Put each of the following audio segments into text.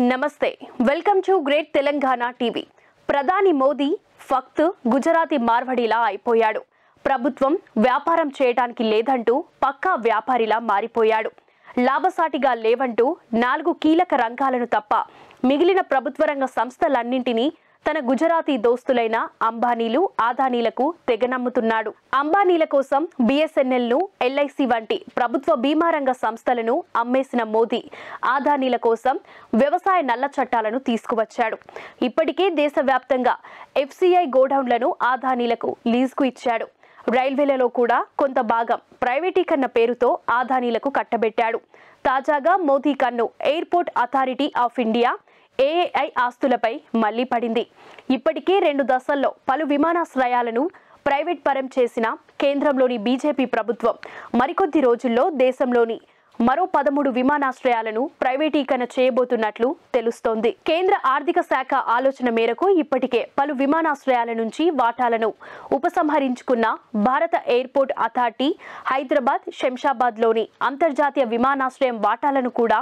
నమస్తే welcome to great Telangana TV ప్రధాని మోదీ ఫక్త్ గుజరాతీ మార్వడిలా అయిపోయాడు ప్రభుత్వం వ్యాపారం చేయటానికి లేదంటూ పక్కా వ్యాపారిలా మారిపోయాడు లాభసాటిగా లేవంటూ నాలుగు కీలక రంగాలను తప్ప మిగిలిన ప్రభుత్వ రంగ సంస్థలన్నింటినీ తన గుజరాతీ దోస్తులైన అంబానీలు ఆదానీలకు నమ్ముతున్నాడు అంబానీల కోసం ను ఎల్ఐసి వంటి ప్రభుత్వ బీమా రంగ సంస్థలను అమ్మేసిన మోదీ ఆదానీల కోసం వ్యవసాయ నల్ల చట్టాలను తీసుకువచ్చాడు ఇప్పటికే దేశవ్యాప్తంగా ఎఫ్సిఐ గోడౌన్లను ఆదానీలకు లీజుకు ఇచ్చాడు రైల్వేలలో కూడా కొంత భాగం ప్రైవేటీకరణ పేరుతో ఆదానీలకు కట్టబెట్టాడు తాజాగా మోదీ కన్ను airport authority of India AI ఆస్తులపై మళ్లీ పడింది ఇప్పటికే రెండు దశల్లో పలు విమానాశ్రయాలను ప్రైవేట్ పరం చేసిన కేంద్రంలోని బీజేపీ ప్రభుత్వం మరికొద్ది రోజుల్లో దేశంలోని మరో పదమూడు విమానాశ్రయాలను ప్రైవేటీకరణ చేయబోతున్నట్లు తెలుస్తోంది కేంద్ర ఆర్థిక శాఖ ఆలోచన మేరకు ఇప్పటికే పలు విమానాశ్రయాల నుంచి వాటాలను ఉపసంహరించుకున్న భారత ఎయిర్పోర్ట్ అథారిటీ హైదరాబాద్ శంషాబాద్లోని అంతర్జాతీయ విమానాశ్రయం వాటాలను కూడా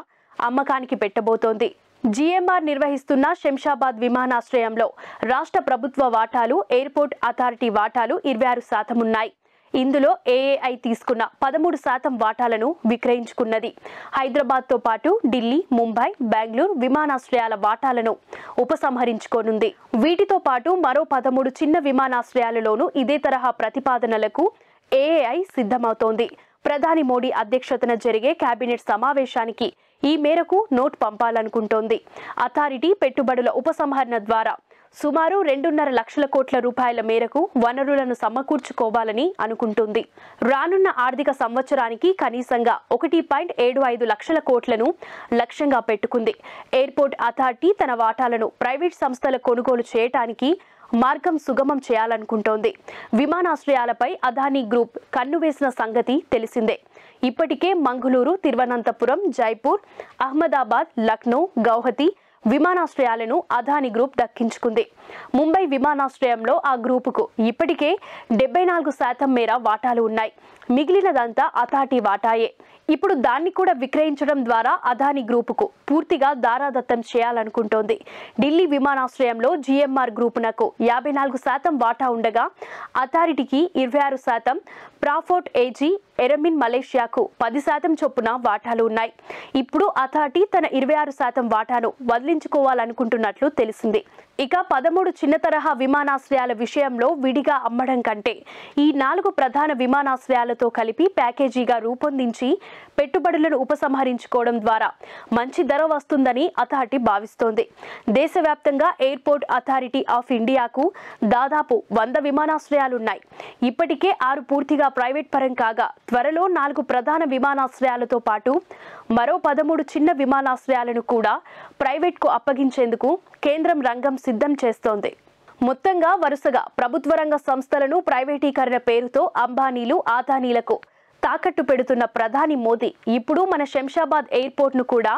అమ్మకానికి పెట్టబోతోంది జీఎంఆర్ నిర్వహిస్తున్న శంషాబాద్ విమానాశ్రయంలో రాష్ట్ర ప్రభుత్వ వాటాలు ఎయిర్పోర్ట్ అథారిటీ వాటాలు ఇరవై ఆరు శాతం ఉన్నాయి ఇందులో ఏఏఐ తీసుకున్న పదమూడు శాతం వాటాలను విక్రయించుకున్నది హైదరాబాద్తో పాటు ఢిల్లీ ముంబై బెంగళూరు విమానాశ్రయాల వాటాలను ఉపసంహరించుకోనుంది వీటితో పాటు మరో పదమూడు చిన్న విమానాశ్రయాలలోనూ ఇదే తరహా ప్రతిపాదనలకు ఏఏఐ సిద్ధమవుతోంది ప్రధాని మోడీ అధ్యక్షతన జరిగే కేబినెట్ సమావేశానికి ఈ మేరకు నోట్ పంపాలనుకుంటోంది అథారిటీ పెట్టుబడుల ఉపసంహరణ ద్వారా సుమారు రెండున్నర లక్షల కోట్ల రూపాయల మేరకు వనరులను సమకూర్చుకోవాలని అనుకుంటుంది రానున్న ఆర్థిక సంవత్సరానికి కనీసంగా ఒకటి పాయింట్ ఏడు ఐదు లక్షల కోట్లను లక్ష్యంగా పెట్టుకుంది ఎయిర్పోర్ట్ అథారిటీ తన వాటాలను ప్రైవేట్ సంస్థల కొనుగోలు చేయటానికి మార్గం సుగమం చేయాలనుకుంటోంది విమానాశ్రయాలపై అదానీ గ్రూప్ కన్ను వేసిన సంగతి తెలిసిందే ఇప్పటికే మంగుళూరు తిరువనంతపురం జైపూర్ అహ్మదాబాద్ లక్నో గౌహతి విమానాశ్రయాలను అదాని గ్రూప్ దక్కించుకుంది ముంబై విమానాశ్రయంలో ఆ గ్రూపుకు ఇప్పటికే డెబ్బై నాలుగు శాతం మేర వాటాలు ఉన్నాయి మిగిలినదంతా అథాటి వాటాయే ఇప్పుడు దాన్ని కూడా విక్రయించడం ద్వారా అదాని గ్రూపుకు పూర్తిగా దారాదత్తం చేయాలనుకుంటోంది ఢిల్లీ విమానాశ్రయంలో జీఎంఆర్ గ్రూపునకు యాభై నాలుగు శాతం వాటా ఉండగా అథారిటీకి ఇరవై ఆరు శాతం ప్రాఫోర్ట్ ఏజీ ఎరమిన్ మలేషియాకు పది శాతం చొప్పున వాటాలు ఉన్నాయి ఇప్పుడు అథారిటీ తన ఇరవై ఆరు శాతం వాటాను వదిలి విస్తరించుకోవాలనుకుంటున్నట్లు తెలిసింది ఇక పదమూడు చిన్న తరహా విమానాశ్రయాల విషయంలో విడిగా అమ్మడం కంటే ఈ నాలుగు ప్రధాన విమానాశ్రయాలతో కలిపి ప్యాకేజీగా రూపొందించి పెట్టుబడులను ఉపసంహరించుకోవడం ద్వారా మంచి ధర వస్తుందని అథారిటీ భావిస్తోంది దేశవ్యాప్తంగా ఎయిర్పోర్ట్ అథారిటీ ఆఫ్ ఇండియాకు దాదాపు వంద విమానాశ్రయాలున్నాయి ఇప్పటికే ఆరు పూర్తిగా ప్రైవేట్ పరం కాగా త్వరలో నాలుగు ప్రధాన విమానాశ్రయాలతో పాటు మరో పదమూడు చిన్న విమానాశ్రయాలను కూడా ప్రైవేట్కు అప్పగించేందుకు కేంద్రం రంగం సిద్ధం చేస్తోంది మొత్తంగా వరుసగా ప్రభుత్వ రంగ సంస్థలను ప్రైవేటీకరణ పేరుతో అంబానీలు ఆదానీలకు తాకట్టు పెడుతున్న ప్రధాని మోదీ ఇప్పుడు మన శంషాబాద్ ఎయిర్పోర్ట్ను కూడా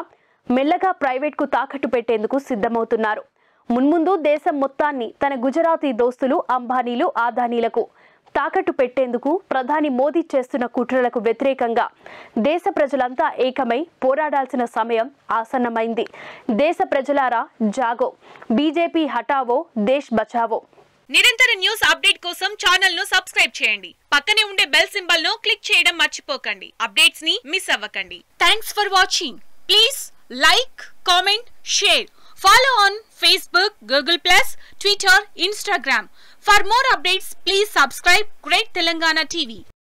మెల్లగా ప్రైవేట్కు తాకట్టు పెట్టేందుకు సిద్ధమవుతున్నారు మున్ముందు దేశం మొత్తాన్ని తన గుజరాతీ దోస్తులు అంబానీలు ఆదానీలకు తాకట్టు పెట్టేందుకు ప్రధాని మోదీ చేస్తున్న కుట్రలకు వ్యతిరేకంగా దేశ ప్రజలంతా ఏకమై పోరాడాల్సిన సమయం ఆసన్నమైంది దేశ ప్రజలారా జాగో బీజేపీ హఠావో దేశ్ బచావో నిరంతర న్యూస్ అప్డేట్ కోసం ఛానల్ ను సబ్స్క్రైబ్ చేయండి పక్కనే ఉండే బెల్ సింబల్ ను క్లిక్ చేయడం మర్చిపోకండి అప్డేట్స్ ని మిస్ అవ్వకండి thanks for watching please like comment share follow on Facebook Google plus Twitter Instagram For more updates, please subscribe Great Telangana TV.